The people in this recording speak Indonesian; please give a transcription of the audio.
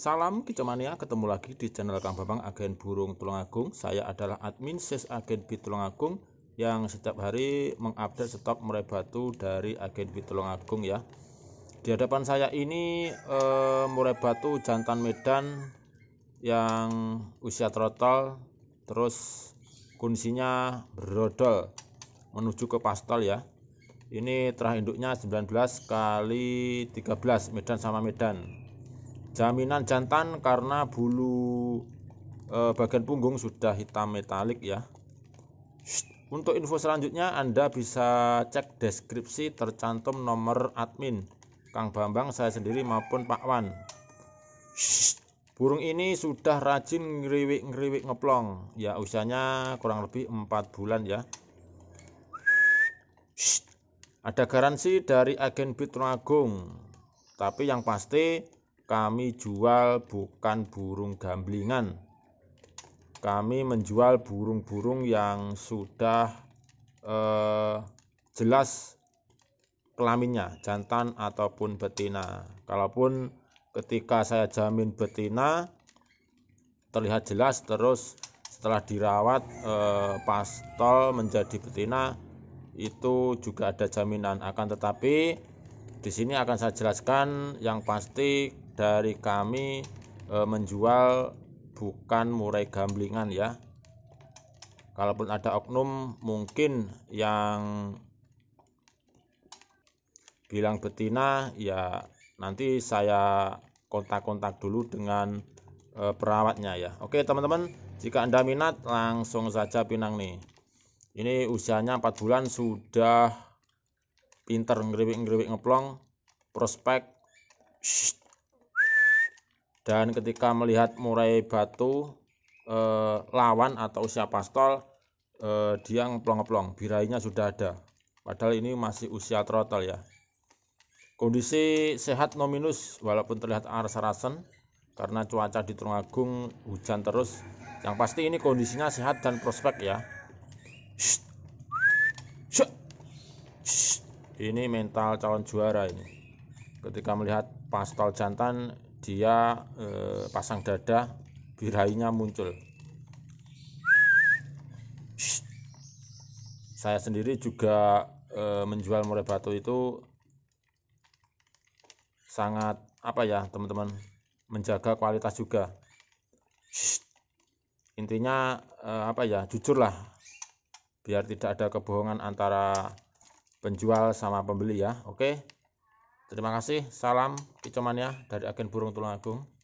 Salam Kicomania, ketemu lagi di channel Kang Bambang Agen Burung agung Saya adalah admin SES Agen B agung yang setiap hari mengupdate stok murai batu dari Agen B agung ya. Di hadapan saya ini e, murai batu jantan Medan yang usia trotol terus kuncinya berodol menuju ke pastol ya ini terah induknya 19 kali 13 Medan sama Medan jaminan jantan karena bulu eh, bagian punggung sudah hitam metalik ya untuk info selanjutnya Anda bisa cek deskripsi tercantum nomor admin Kang Bambang saya sendiri maupun Pak Wan Burung ini sudah rajin ngeriwik-ngeriwik ngeplong ya usianya kurang lebih 4 bulan ya ada garansi dari agen Bitro Agung tapi yang pasti kami jual bukan burung gamblingan. Kami menjual burung-burung yang sudah eh, jelas kelaminnya, jantan ataupun betina. Kalaupun ketika saya jamin betina terlihat jelas terus setelah dirawat eh, pastol menjadi betina itu juga ada jaminan akan tetapi di sini akan saya jelaskan yang pasti dari kami e, menjual bukan murai gamblingan ya kalaupun ada oknum mungkin yang bilang betina ya nanti saya kontak-kontak dulu dengan e, perawatnya ya oke teman-teman jika anda minat langsung saja pinang nih ini usianya 4 bulan sudah pinter ngeriwik-ngeriwik ngeplong prospek Shh dan ketika melihat murai batu eh, lawan atau usia pastol eh, dia ngeplong-ngeplong birainya sudah ada padahal ini masih usia trotol ya kondisi sehat nominus walaupun terlihat arsarasen karena cuaca di Tulungagung hujan terus yang pasti ini kondisinya sehat dan prospek ya ini mental calon juara ini ketika melihat pastol jantan dia eh, pasang dada birahinya muncul saya sendiri juga eh, menjual murai batu itu sangat apa ya teman-teman menjaga kualitas juga intinya eh, apa ya jujurlah biar tidak ada kebohongan antara penjual sama pembeli ya oke okay? Terima kasih, salam picoman ya dari agen burung Tulungagung.